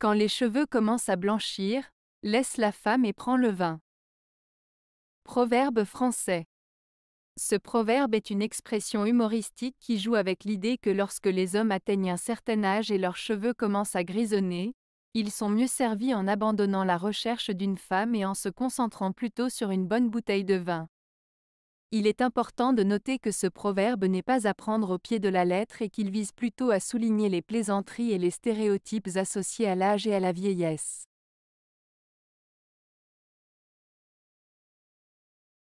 Quand les cheveux commencent à blanchir, laisse la femme et prends le vin. Proverbe français. Ce proverbe est une expression humoristique qui joue avec l'idée que lorsque les hommes atteignent un certain âge et leurs cheveux commencent à grisonner, ils sont mieux servis en abandonnant la recherche d'une femme et en se concentrant plutôt sur une bonne bouteille de vin. Il est important de noter que ce proverbe n'est pas à prendre au pied de la lettre et qu'il vise plutôt à souligner les plaisanteries et les stéréotypes associés à l'âge et à la vieillesse.